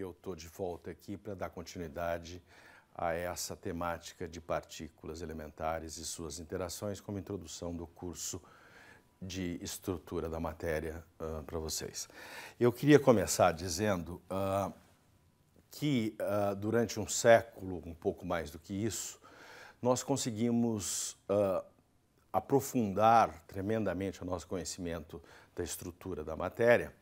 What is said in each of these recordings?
eu estou de volta aqui para dar continuidade a essa temática de partículas elementares e suas interações, como introdução do curso de estrutura da matéria uh, ah, para vocês. Eu queria começar dizendo uh, que uh, durante um século, um pouco mais do que isso, nós conseguimos aprofundar tremendamente o nosso conhecimento da estrutura da matéria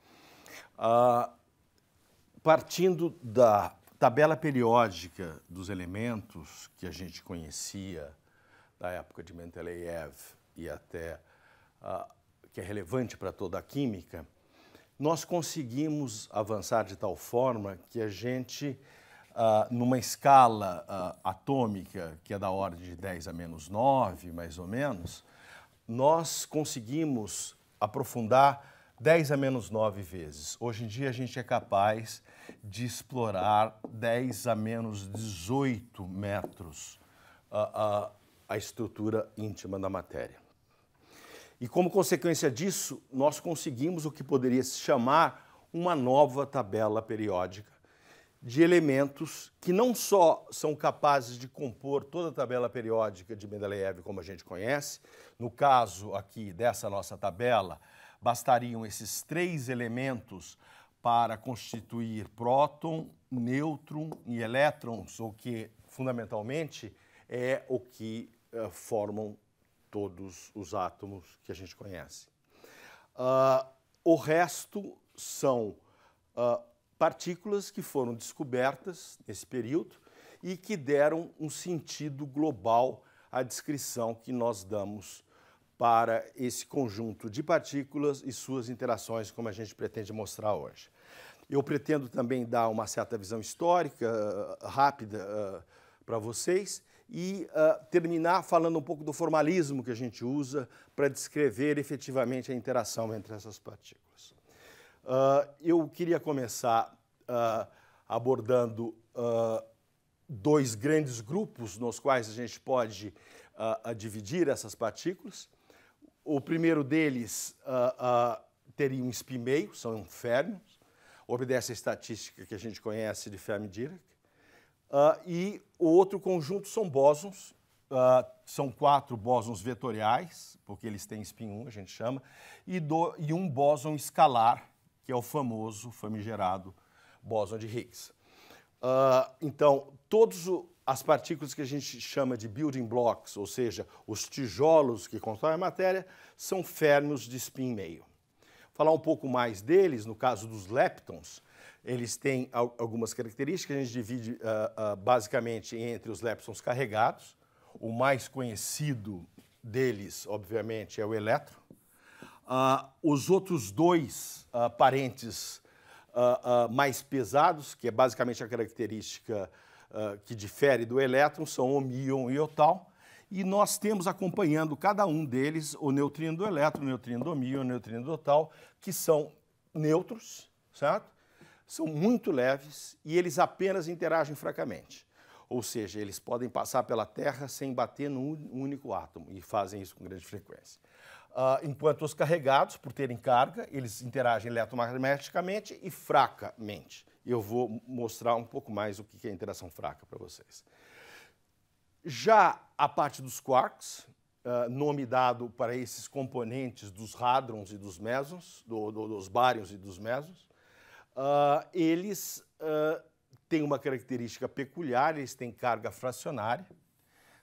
partindo da tabela periódica dos elementos que a gente conhecia da época de Mendeleev e até uh, que é relevante para toda a química, nós conseguimos avançar de tal forma que a gente, uh, numa escala uh, atômica, que é da ordem de 10 a menos 9, mais ou menos, nós conseguimos aprofundar 10 a menos 9 vezes. Hoje em dia a gente é capaz de explorar 10 a menos 18 metros a, a, a estrutura íntima da matéria. E como consequência disso, nós conseguimos o que poderia se chamar uma nova tabela periódica de elementos que não só são capazes de compor toda a tabela periódica de Mendeleev como a gente conhece, no caso aqui dessa nossa tabela, Bastariam esses três elementos para constituir próton, nêutron e elétrons, o que fundamentalmente é o que uh, formam todos os átomos que a gente conhece. Uh, o resto são uh, partículas que foram descobertas nesse período e que deram um sentido global à descrição que nós damos para esse conjunto de partículas e suas interações, como a gente pretende mostrar hoje. Eu pretendo também dar uma certa visão histórica, ah, rápida, ah, para vocês e ah, terminar falando um pouco do formalismo que a gente usa para descrever efetivamente a interação entre essas partículas. eu queria começar abordando dois grandes grupos nos quais a gente pode dividir essas partículas. O primeiro deles uh, uh, teria um spin meio, são férmios, obedece a estatística que a gente conhece de Fermi-Dirac. Uh, ah, e o outro conjunto são bósons, uh, são quatro bósons vetoriais, porque eles têm spin 1, a gente chama, e, do, e um bóson escalar, que é o famoso, famigerado bóson de Higgs. Uh, então, todos os as partículas que a gente chama de building blocks, ou seja, os tijolos que constroem a matéria, são férmios de spin meio. Falar um pouco mais deles, no caso dos leptons, eles têm algumas características, a gente divide uh, uh, basicamente entre os leptons carregados. O mais conhecido deles, obviamente, é o elétron. Uh, os outros dois parentes mais pesados, que é basicamente a característica uh, ah, que difere do elétron são o mion e o tau e nós temos acompanhando cada um deles o neutrino do elétron, o neutrino do mion, o neutrino do tau que são neutros, certo? São muito leves e eles apenas interagem fracamente. Ou seja, eles podem passar pela Terra sem bater num único átomo e fazem isso com grande frequência. Uh, enquanto os carregados, por terem carga, eles interagem eletromagneticamente e fracamente e eu vou mostrar um pouco mais o que é interação fraca para vocês. Já a parte dos quarks, ah, nome dado para esses componentes dos hadrons e dos mesons, do, do, dos bárions e dos mesons, uh, eles uh, têm uma característica peculiar, eles têm carga fracionária.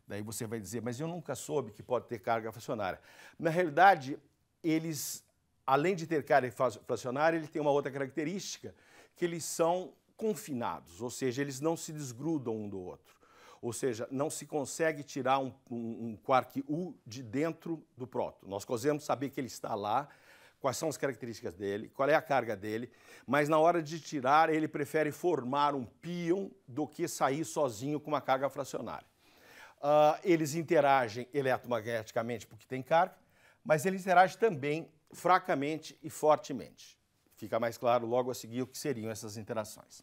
Daí você vai dizer, mas eu nunca soube que pode ter carga fracionária. Na realidade, eles, além de ter carga fracionária, ele tem uma outra característica, que eles são confinados, ou seja, eles não se desgrudam um do outro. Ou seja, não se consegue tirar um, um, um quark U de dentro do próton. Nós conseguimos saber que ele está lá, quais são as características dele, qual é a carga dele, mas na hora de tirar, ele prefere formar um pion do que sair sozinho com uma carga fracionária. Uh, eles interagem eletromagneticamente porque tem carga, mas eles interagem também fracamente e fortemente. Fica mais claro logo a seguir o que seriam essas interações.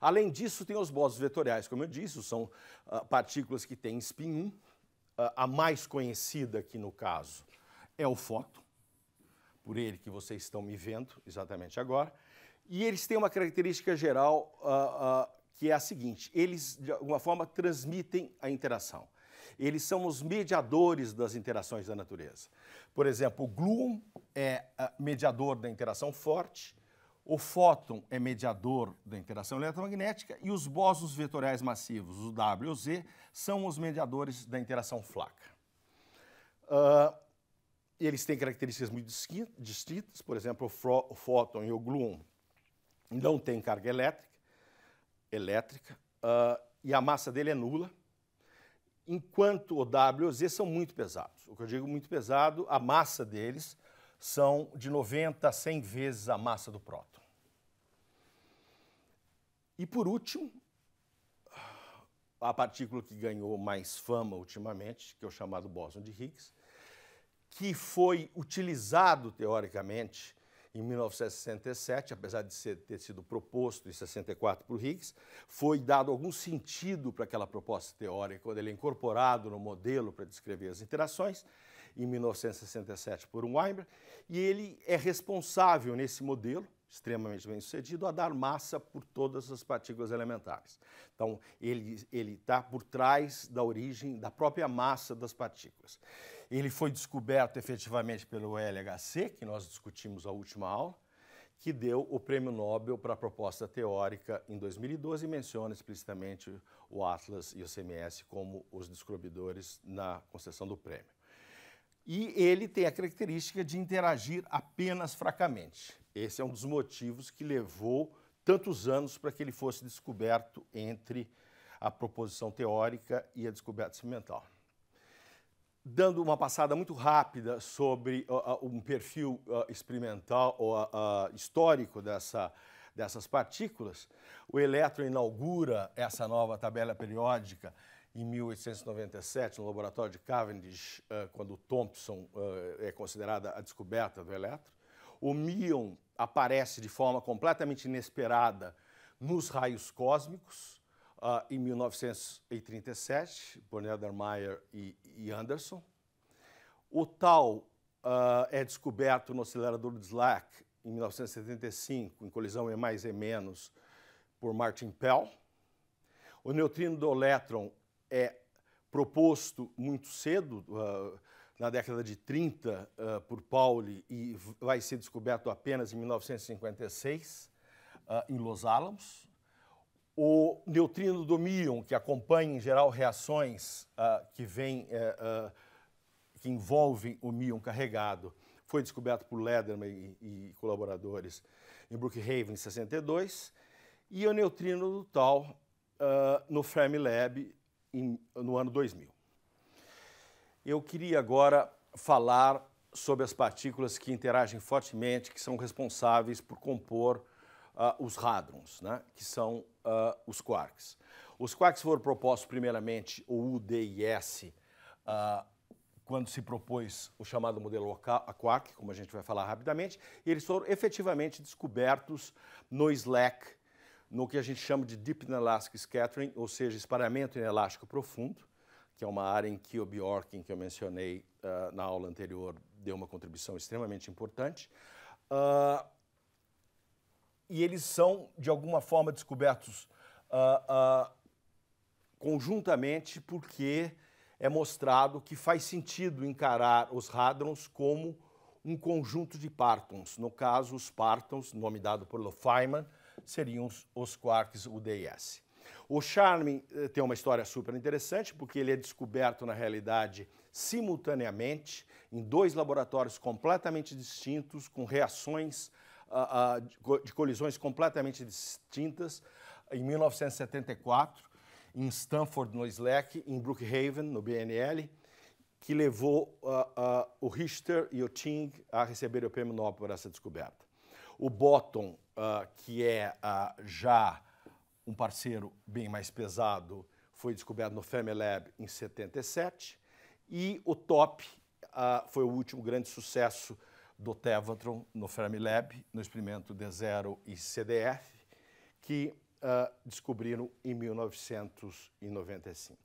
Além disso, tem os bósons vetoriais, como eu disse, são uh, partículas que têm spin 1. Uh, ah, a mais conhecida aqui no caso é o fóton, por ele que vocês estão me vendo exatamente agora. E eles têm uma característica geral uh, que é a seguinte: eles, de alguma forma, transmitem a interação eles são os mediadores das interações da natureza. Por exemplo, o gluon é ah, mediador da interação forte, o fóton é mediador da interação eletromagnética e os bósons vetoriais massivos, o W e o Z, são os mediadores da interação flaca. Uh, eles têm características muito distintas, por exemplo, o, o fóton e o gluon não têm carga elétrica, elétrica uh, e a massa dele é nula enquanto o W e o Z são muito pesados. O que eu digo muito pesado, a massa deles são de 90 a 100 vezes a massa do próton. E por último, a partícula que ganhou mais fama ultimamente, que é o chamado bóson de Higgs, que foi utilizado teoricamente em 1967, apesar de ser, ter sido proposto em 64 por Higgs, foi dado algum sentido para aquela proposta teórica, quando ele é incorporado no modelo para descrever as interações, em 1967 por Weinberg, e ele é responsável nesse modelo, extremamente bem sucedido, a dar massa por todas as partículas elementares. Então, ele está por trás da origem da própria massa das partículas. Ele foi descoberto efetivamente pelo LHC, que nós discutimos na última aula, que deu o prêmio Nobel para a proposta teórica em 2012 e menciona explicitamente o Atlas e o CMS como os descobridores na concessão do prêmio. E ele tem a característica de interagir apenas fracamente. Esse é um dos motivos que levou tantos anos para que ele fosse descoberto entre a proposição teórica e a descoberta experimental dando uma passada muito rápida sobre uh, um perfil uh, experimental ou uh, histórico dessa, dessas partículas, o elétron inaugura essa nova tabela periódica em 1897 no laboratório de Cavendish, eh, quando Thomson eh, é considerada a descoberta do elétron. O míon aparece de forma completamente inesperada nos raios cósmicos Uh, em 1937, por e, e Anderson. O tal uh, é descoberto no acelerador de Slack em 1975, em colisão E mais E menos, por Martin Pell. O neutrino do elétron é proposto muito cedo, uh, na década de 30, uh, eh, por Pauli, e vai ser descoberto apenas em 1956, uh, em Los Alamos. O neutrino do míon, que acompanha em geral reações uh, que, vem, uh, uh, que envolvem o míon carregado, foi descoberto por Lederman e, e colaboradores em Brookhaven em 62, e o neutrino do tal ah, no Fermilab em, no ano 2000. Eu queria agora falar sobre as partículas que interagem fortemente, que são responsáveis por compor os hadrons, né? que são uh, os quarks. Os quarks foram propostos primeiramente, o U, D e S, uh, quando se propôs o chamado modelo quark, como a gente vai falar rapidamente, e eles foram efetivamente descobertos no SLAC, no que a gente chama de Deep Inelastic Scattering, ou seja, espalhamento inelástico profundo, que é uma área em que o Bjorkin, que eu mencionei uh, na aula anterior, deu uma contribuição extremamente importante. Uh, e eles são, de alguma forma, descobertos uh, uh, conjuntamente porque é mostrado que faz sentido encarar os hadrons como um conjunto de partons. No caso, os partons, nome dado por Feynman, seriam os, os quarks UDS. O Charming eh, tem uma história super interessante, porque ele é descoberto, na realidade, simultaneamente, em dois laboratórios completamente distintos, com reações de colisões completamente distintas. Em 1974, em Stanford, no SLEC, em Brookhaven, no BNL, que levou uh, uh, o Richter e o Ting a receber o prêmio Nobel por essa descoberta. O Bottom, uh, que é já um parceiro bem mais pesado, foi descoberto no FEMELAB em 77, e o Top foi o último grande sucesso do Tevatron no Fermilab, no experimento D0 e CDF, que uh, descobriram em 1995.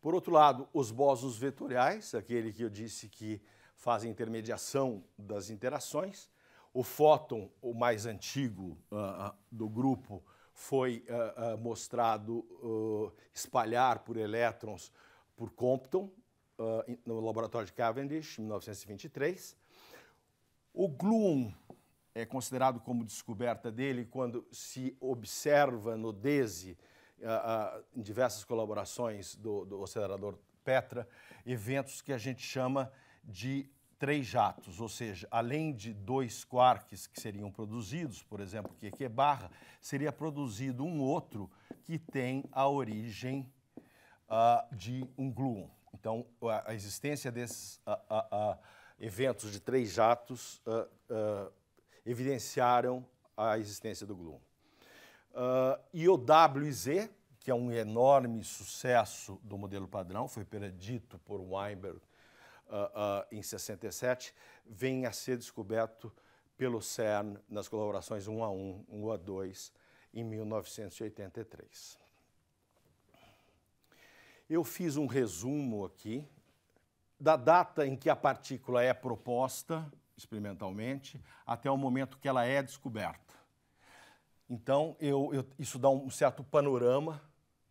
Por outro lado, os bósons vetoriais, aquele que eu disse que faz intermediação das interações, o fóton, o mais antigo uh, do grupo, foi uh, mostrado espalhar por elétrons por Compton, uh, no laboratório de Cavendish, em 1923. O gluon é considerado como descoberta dele quando se observa no DESE, uh, uh, em diversas colaborações do, do acelerador Petra, eventos que a gente chama de três jatos, ou seja, além de dois quarks que seriam produzidos, por exemplo, que é barra, seria produzido um outro que tem a origem uh, de um gluon. Então, a, existência desses a, a, eventos de três jatos ah, ah, evidenciaram a existência do Gloom. Ah, e o WZ, que é um enorme sucesso do modelo padrão, foi predito por Weinberg em 67, vem a ser descoberto pelo CERN nas colaborações 1 a 1, 1 a 2, em 1983. Eu fiz um resumo aqui da data em que a partícula é proposta experimentalmente até o momento que ela é descoberta. Então, eu, eu, isso dá um certo panorama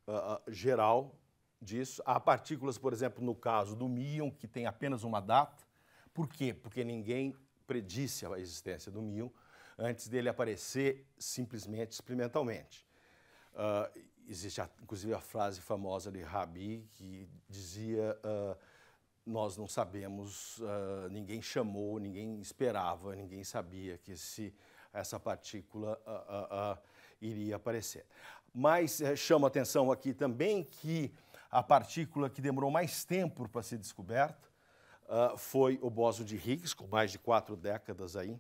uh, geral disso. Há partículas, por exemplo, no caso do míon, que tem apenas uma data. Por quê? Porque ninguém predisse a existência do míon antes dele aparecer simplesmente experimentalmente. Ah, existe inclusive a frase famosa de Rabi que dizia uh, nós não sabemos, uh, ninguém chamou, ninguém esperava, ninguém sabia que esse, essa partícula uh, iria aparecer. Mas eh, chama atenção aqui também que a partícula que demorou mais tempo para ser descoberta foi o bóson de Higgs, com mais de quatro décadas aí,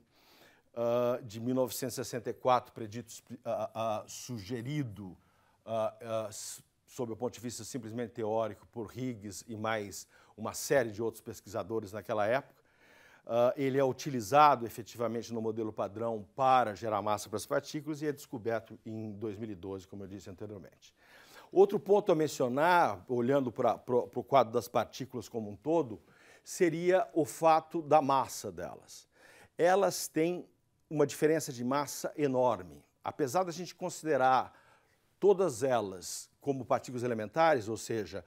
de 1964, predito, sugerido uh, sob o ponto de vista simplesmente teórico, por Higgs e mais uma série de outros pesquisadores naquela época. Uh, ele é utilizado efetivamente no modelo padrão para gerar massa para as partículas e é descoberto em 2012, como eu disse anteriormente. Outro ponto a mencionar, olhando para, para o quadro das partículas como um todo, seria o fato da massa delas. Elas têm uma diferença de massa enorme. Apesar da gente considerar todas elas como partículas elementares, ou seja,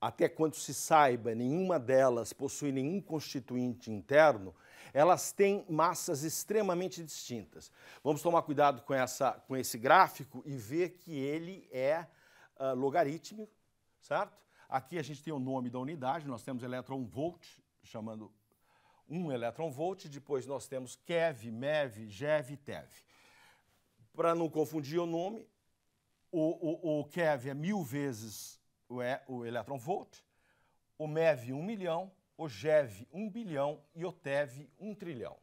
até quanto se saiba, nenhuma delas possui nenhum constituinte interno, elas têm massas extremamente distintas. Vamos tomar cuidado com, essa, com esse gráfico e ver que ele é uh, logarítmico, certo? Aqui a gente tem o nome da unidade, nós temos elétron volt, chamando um elétron volt, depois nós temos KeV, MEV, GeV e TeV. Para não confundir o nome, o, o, o KeV é mil vezes o, e, o elétron volt, o MEV um milhão, o GeV um bilhão e o TeV um trilhão.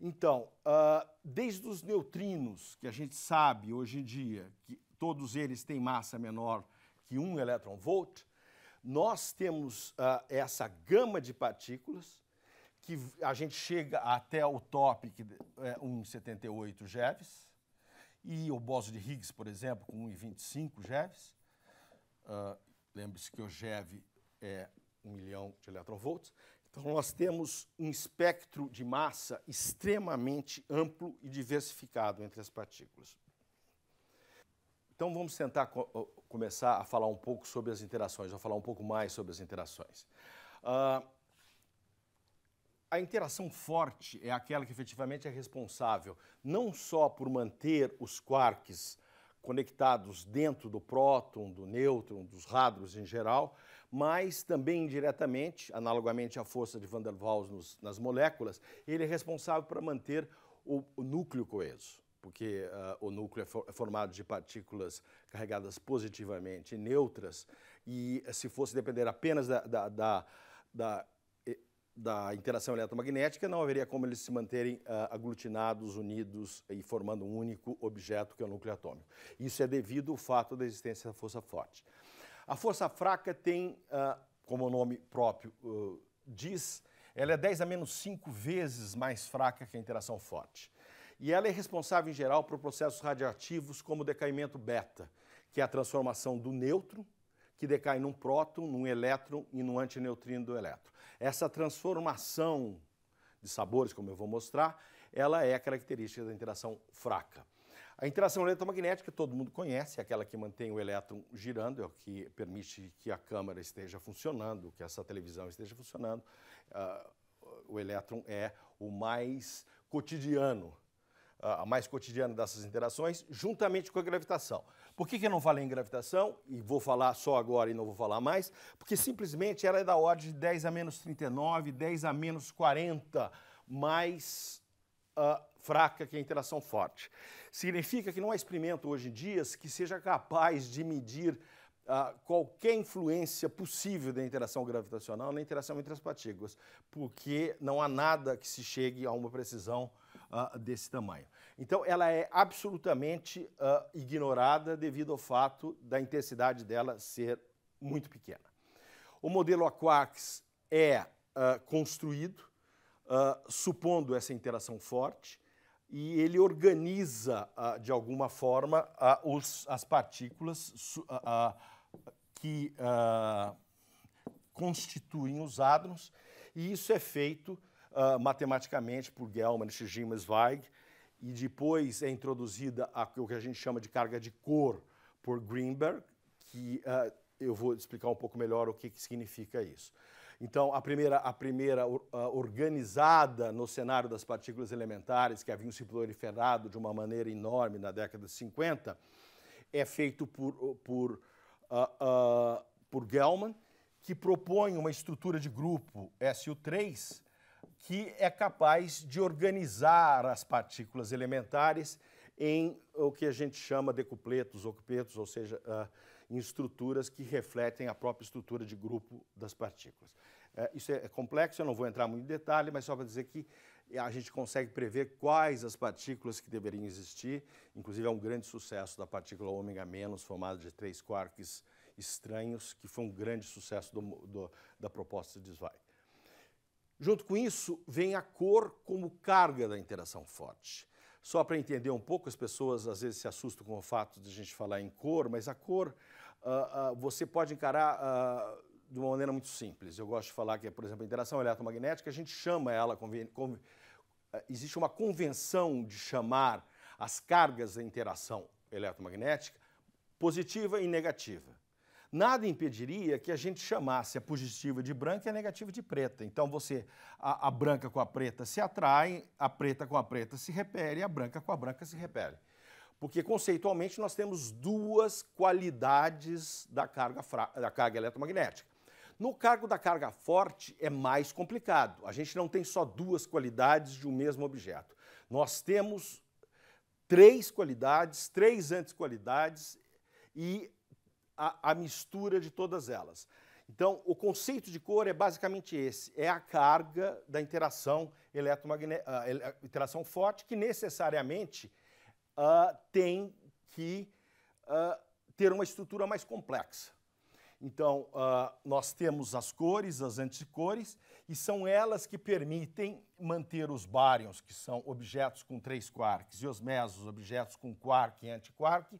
Então, uh, desde os neutrinos, que a gente sabe hoje em dia que todos eles têm massa menor que um elétron volt, nós temos uh, essa gama de partículas que a gente chega até o top, que é 1,78 GeVs, e o bósio de Higgs, por exemplo, com 1,25 GeVs. Uh, Lembre-se que o GeV é 1 milhão de eletrovolts. Então, nós temos um espectro de massa extremamente amplo e diversificado entre as partículas. Então, vamos tentar co ah, começar a falar um pouco sobre as interações, ou falar um pouco mais sobre as interações. Uh, a interação forte é aquela que efetivamente é responsável não só por manter os quarks conectados dentro do próton, do nêutron, dos radros em geral, mas também indiretamente, analogamente à força de Van der Waals nos, nas moléculas, ele é responsável para manter o, o núcleo coeso, porque uh, o núcleo é, for, é formado de partículas carregadas positivamente neutras, e se fosse depender apenas da, da, da, da da interação eletromagnética, não haveria como eles se manterem uh, aglutinados, unidos e formando um único objeto que é o núcleo atômico. Isso é devido ao fato da existência da força forte. A força fraca tem, uh, como o nome próprio uh, diz, ela é 10 a menos 5 vezes mais fraca que a interação forte. E ela é responsável, em geral, por processos radioativos como o decaimento beta, que é a transformação do nêutron, que decai num próton, num elétron e num antineutrino do elétron. Essa transformação de sabores, como eu vou mostrar, ela é característica da interação fraca. A interação eletromagnética todo mundo conhece, é aquela que mantém o elétron girando, é o que permite que a câmera esteja funcionando, que essa televisão esteja funcionando. Uh, o elétron é o mais cotidiano a mais cotidiana dessas interações, juntamente com a gravitação. Por que, que eu não falei em gravitação? E vou falar só agora e não vou falar mais, porque simplesmente ela é da ordem de 10 a menos 39, 10 a menos 40, mais uh, fraca que a interação forte. Significa que não há experimento hoje em dia que seja capaz de medir Uh, qualquer influência possível da interação gravitacional na interação entre as partículas, porque não há nada que se chegue a uma precisão uh, desse tamanho. Então, ela é absolutamente uh, ignorada devido ao fato da intensidade dela ser muito pequena. O modelo Aquax é uh, construído supondo essa interação forte e ele organiza, de alguma forma, os, as partículas que constituem os átomos, e isso é feito uh, matematicamente por Gelman, Shijima e Zweig, e depois é introduzida a, o que a gente chama de carga de cor por Greenberg, que uh, eu vou explicar um pouco melhor o que, que significa isso. Então, a primeira, a primeira uh, organizada no cenário das partículas elementares, que haviam se proliferado de uma maneira enorme na década de 50, é feito por, por, uh, por Gelman, que propõe uma estrutura de grupo SU3 que é capaz de organizar as partículas elementares em o que a gente chama de cupletos ou cupetos, ou seja, uh, em estruturas que refletem a própria estrutura de grupo das partículas. É, isso é complexo, eu não vou entrar muito em detalhe, mas só para dizer que a gente consegue prever quais as partículas que deveriam existir. Inclusive, é um grande sucesso da partícula ômega menos, formada de três quarks estranhos, que foi um grande sucesso do, do, da proposta de Zweig. Junto com isso, vem a cor como carga da interação forte. Só para entender um pouco, as pessoas às vezes se assustam com o fato de a gente falar em cor, mas a cor uh, uh, você pode encarar uh, de uma maneira muito simples. Eu gosto de falar que, é, por exemplo, a interação eletromagnética, a gente chama ela, existe uma convenção de chamar as cargas da interação eletromagnética positiva e negativa. Nada impediria que a gente chamasse a positiva de branca e a negativa de preta. Então, você, a, a branca com a preta se atrai, a preta com a preta se repele, a branca com a branca se repele. Porque conceitualmente nós temos duas qualidades da carga, da carga eletromagnética. No cargo da carga forte é mais complicado. A gente não tem só duas qualidades de um mesmo objeto. Nós temos três qualidades, três qualidades e a, a mistura de todas elas. Então, o conceito de cor é basicamente esse: é a carga da interação, eletromagne... Ah, uh, interação forte que necessariamente uh, tem que uh, ter uma estrutura mais complexa. Então, nós temos as cores, as anticores, e são elas que permitem manter os bárions, que são objetos com três quarks, e os mesos, objetos com quark e antiquark,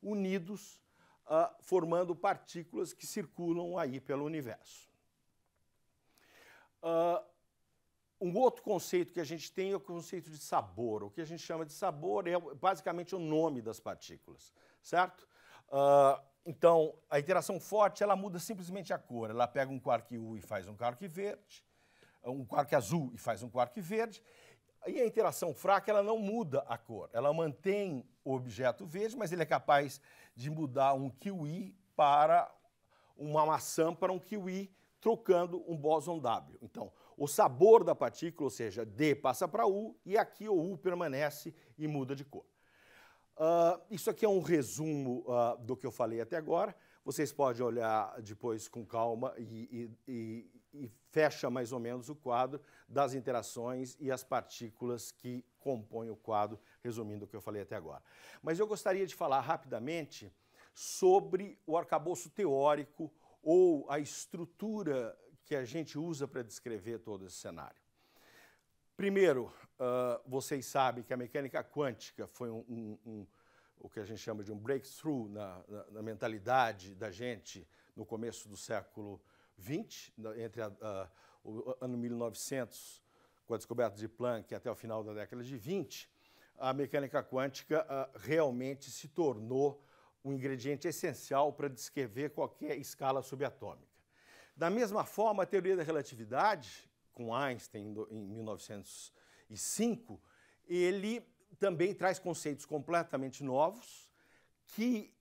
unidos ah, formando partículas que circulam aí pelo universo. Ah, um outro conceito que a gente tem é o conceito de sabor. O que a gente chama de sabor é basicamente o nome das partículas, certo? Ah, então, a interação forte ela muda simplesmente a cor. Ela pega um quark U e faz um quark verde, um quark azul e faz um quark verde. E a interação fraca ela não muda a cor, ela mantém objeto verde, mas ele é capaz de mudar um kiwi para uma maçã para um kiwi, trocando um bóson W. Então, o sabor da partícula, ou seja, D passa para U, e aqui o U permanece e muda de cor. Uh, isso aqui é um resumo uh, do que eu falei até agora. Vocês podem olhar depois com calma e, e, e fecha mais ou menos o quadro das interações e as partículas que compõem o quadro, resumindo o que eu falei até agora. Mas eu gostaria de falar rapidamente sobre o arcabouço teórico ou a estrutura que a gente usa para descrever todo esse cenário. Primeiro, uh, vocês sabem que a mecânica quântica foi um, um, um, o que a gente chama de um breakthrough na, na, na mentalidade da gente no começo do século 20, entre a, a, o ano 1900, com a descoberta de Planck, até o final da década de 20, a mecânica quântica a, ah, realmente se tornou um ingrediente essencial para descrever qualquer escala subatômica. Da mesma forma, a teoria da relatividade, com Einstein em 1905, ele também traz conceitos completamente novos que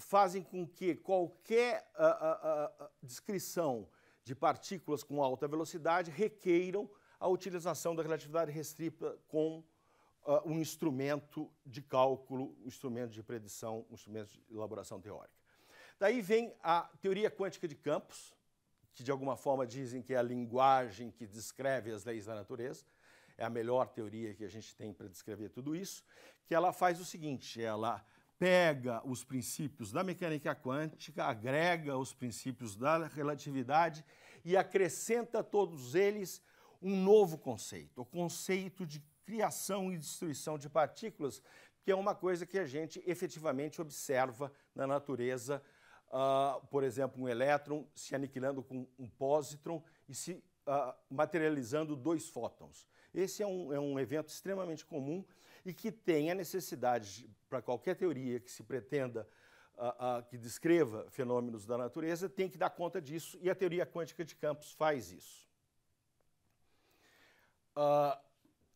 fazem com que qualquer ah, ah, ah, descrição de partículas com alta velocidade requeiram a utilização da relatividade restrita com um instrumento de cálculo, um instrumento de predição, um instrumento de elaboração teórica. Daí vem a teoria quântica de campos, que de alguma forma dizem que é a linguagem que descreve as leis da natureza, é a melhor teoria que a gente tem para descrever tudo isso, que ela faz o seguinte, ela pega os princípios da mecânica quântica, agrega os princípios da relatividade e acrescenta a todos eles um novo conceito, o conceito de criação e destruição de partículas, que é uma coisa que a gente efetivamente observa na natureza. Uh, por exemplo, um elétron se aniquilando com um pósitron e se uh, materializando dois fótons. Esse é um, é um evento extremamente comum e que tem a necessidade, para qualquer teoria que se pretenda uh, uh, que descreva fenômenos da natureza, tem que dar conta disso e a teoria quântica de campos faz isso. Ah,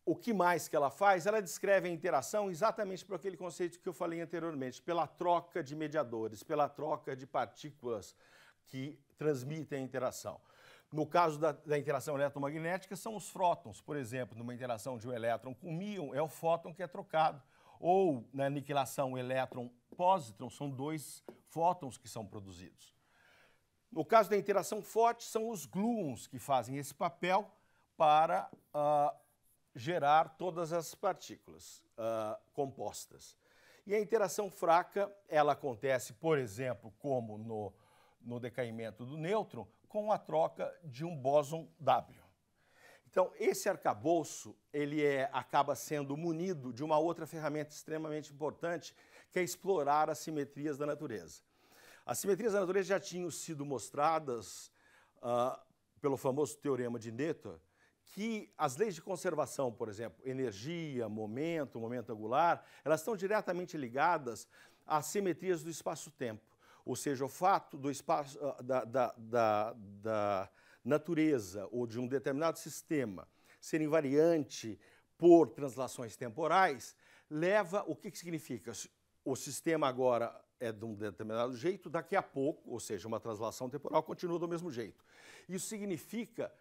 o que mais que ela faz? Ela descreve a interação exatamente por aquele conceito que eu falei anteriormente, pela troca de mediadores, pela troca de partículas que transmitem a interação. No caso da, da, interação eletromagnética, são os frótons, por exemplo, numa interação de um elétron com um íon, é o fóton que é trocado. Ou na aniquilação elétron-pósitron, são dois fótons que são produzidos. No caso da interação forte, são os gluons que fazem esse papel para uh, gerar todas as partículas uh, compostas. E a interação fraca, ela acontece, por exemplo, como no, no decaimento do nêutron, com a troca de um bóson W. Então, esse arcabouço ele é, acaba sendo munido de uma outra ferramenta extremamente importante, que é explorar as simetrias da natureza. As simetrias da natureza já tinham sido mostradas uh, pelo famoso teorema de Noether, que as leis de conservação, por exemplo, energia, momento, momento angular, elas estão diretamente ligadas às simetrias do espaço-tempo. Ou seja, o fato do espaço, ah, da, da, da, da natureza ou de um determinado sistema ser invariante por translações temporais, leva o que, que significa? O sistema agora é de um determinado jeito, daqui a pouco, ou seja, uma translação temporal continua do mesmo jeito. Isso significa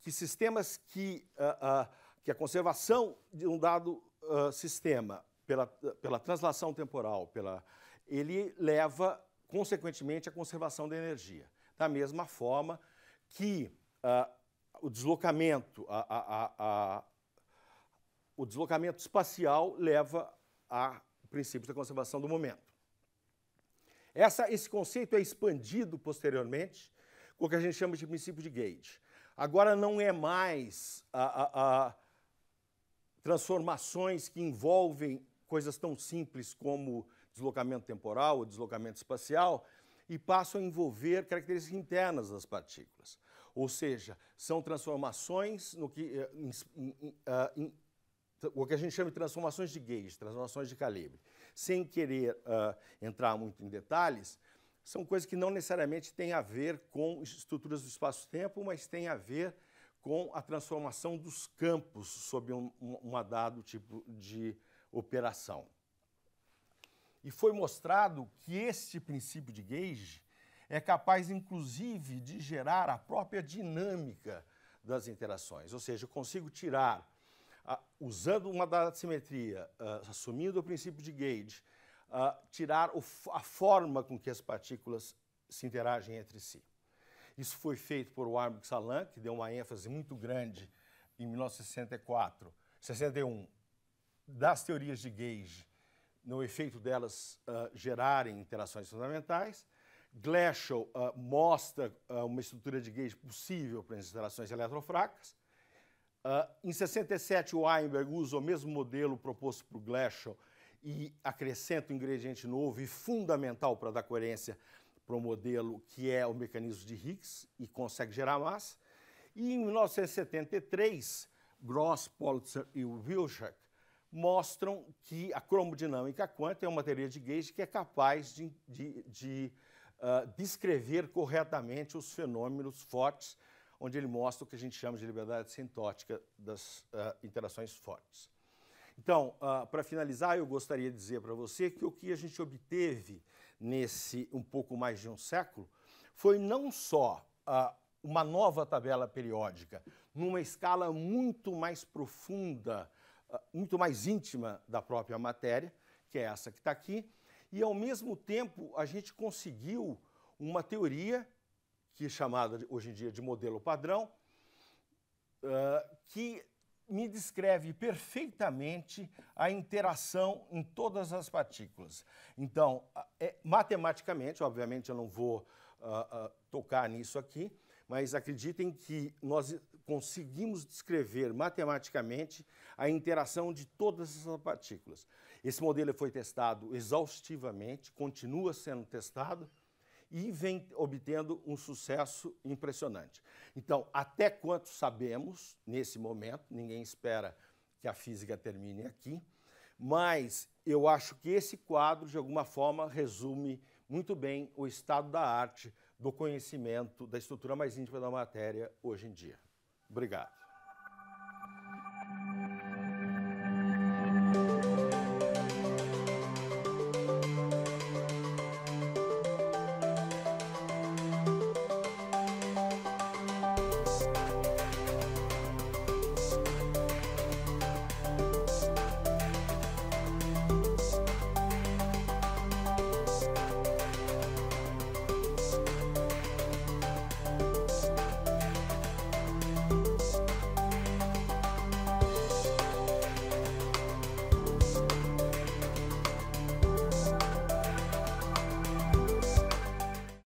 que sistemas que, uh, uh, que a conservação de um dado uh, sistema pela, pela translação temporal, pela, ele leva consequentemente, a conservação da energia. Da mesma forma que ah, o deslocamento, a, a, a, o deslocamento espacial leva a princípios da conservação do momento. Essa, esse conceito é expandido posteriormente com o que a gente chama de princípio de Gage. Agora não é mais a, transformações que envolvem coisas tão simples como deslocamento temporal ou deslocamento espacial, e passam a envolver características internas das partículas. Ou seja, são transformações no que, eh, em, em, ah, em, o que a gente chama de transformações de gauge, transformações de calibre. Sem querer uh, entrar muito em detalhes, são coisas que não necessariamente têm a ver com estruturas do espaço-tempo, mas têm a ver com a transformação dos campos sob um, um, um dado tipo de operação. E foi mostrado que este princípio de gauge é capaz, inclusive, de gerar a própria dinâmica das interações. Ou seja, eu consigo tirar, ah, usando uma de simetria, ah, assumindo o princípio de gauge, ah, tirar a forma com que as partículas se interagem entre si. Isso foi feito por Warburg Salam, que deu uma ênfase muito grande em 1964, 61, das teorias de gauge no efeito delas uh, gerarem interações fundamentais. Glashow uh, ah, mostra uh, uma estrutura de gauge possível para as interações eletrofracas. em 67, o Weinberg usa o mesmo modelo proposto por Glashow e acrescenta um ingrediente novo e fundamental para dar coerência para o modelo, que é o mecanismo de Higgs, e consegue gerar massa. E em 1973, Gross, Politzer e Wilczek mostram que a cromodinâmica quântica é uma teoria de Gauge que é capaz de, de, de uh, descrever corretamente os fenômenos fortes, onde ele mostra o que a gente chama de liberdade sintótica das uh, interações fortes. Então, uh, ah, para finalizar, eu gostaria de dizer para você que o que a gente obteve nesse um pouco mais de um século foi não só uma nova tabela periódica, numa escala muito mais profunda ah, muito mais íntima da própria matéria, que é essa que está aqui, e ao mesmo tempo a gente conseguiu uma teoria, que é chamada hoje em dia de modelo padrão, ah, que me descreve perfeitamente a interação em todas as partículas. Então, é, matematicamente, obviamente eu não vou ah, tocar nisso aqui, mas acreditem que nós conseguimos descrever matematicamente a interação de todas essas partículas. Esse modelo foi testado exaustivamente, continua sendo testado e vem obtendo um sucesso impressionante. Então, até quanto sabemos nesse momento, ninguém espera que a física termine aqui, mas eu acho que esse quadro, de alguma forma, resume muito bem o estado da arte, do conhecimento, da estrutura mais íntima da matéria hoje em dia. Obrigado.